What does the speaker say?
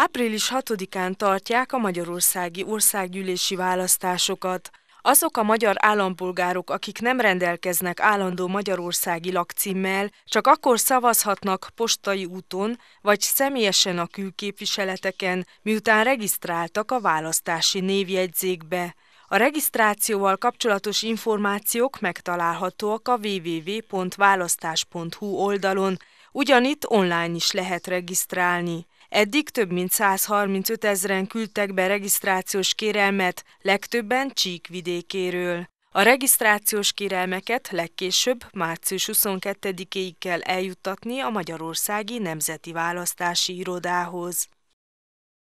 Április 6-án tartják a magyarországi országgyűlési választásokat. Azok a magyar állampolgárok, akik nem rendelkeznek állandó magyarországi lakcímmel, csak akkor szavazhatnak postai úton vagy személyesen a külképviseleteken, miután regisztráltak a választási névjegyzékbe. A regisztrációval kapcsolatos információk megtalálhatóak a www.választás.hu oldalon, ugyanitt online is lehet regisztrálni. Eddig több mint 135 ezeren küldtek be regisztrációs kérelmet, legtöbben Csík vidékéről. A regisztrációs kérelmeket legkésőbb március 22-ig kell eljuttatni a Magyarországi Nemzeti Választási Irodához.